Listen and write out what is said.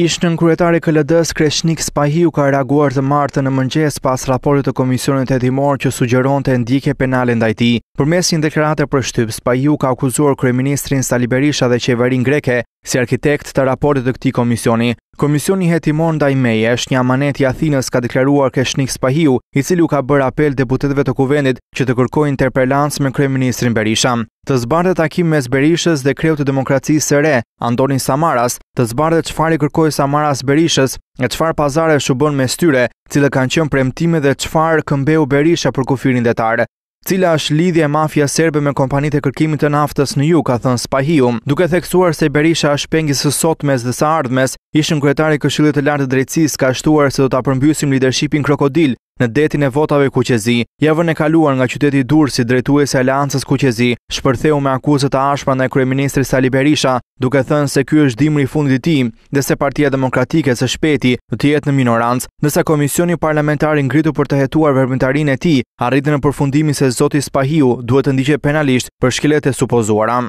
Ishtë në kërëtari këllëdës, Kreshnik Spahiu ka reaguar të martë në mëngjes pas raportit të Komisionit e Dimor që sugjeron të ndike penale ndajti. Për mes një deklarate për shtyp, Spahiu ka akuzuar Kreministrin Sali Berisha dhe Qeverin Greke Si arkitekt të raportit të këti komisioni, Komisioni Hetimon Meje është një amanet i Athinës ka deklaruar Keshnik Spahiu, i cilu ka bërë apel deputetve të kuvendit që të kërkoj interpellans me ministrin Berisha. Të zbardet akim mes Berishës dhe kreut të demokracisë së re, Andorin Samaras, të zbardhe qëfar i kërkoj Samaras Berishës, e qëfar pazare shubën me styre, cilë kanë qënë premtime dhe qëfar këmbeu Berisha për kufirin detarë cila është lidhje e mafia serbe me kompanitë e kërkimit të naftës në jug, ka thënë Spahiu, duke theksuar se Berisha është pengjes së sotme dhe së ardhmes, ishin kryetari i Këshillit të Lartë të Drejtësisë ka shtuar se do ta përmbysim leadershipin Krokodil në detin e votave Kuqezi. Javën e kaluar nga qyteti Durrës, si drejtuesi i Aleancës Kuqezi shpërtheu me akuzat e ashpra ndaj kryeministrit Sali Berisha duke thënë se ky është dimri i fundit i tij, ndërsa Partia Demokratike së shpeti do të jetë në minorancë, ndërsa komisioni parlamentar i ngritur për të hetuar veprimtarinë e tij arriti në përfundimin se zoti Spahiu duhet të ndiqej penalisht për shkeletë supozuara.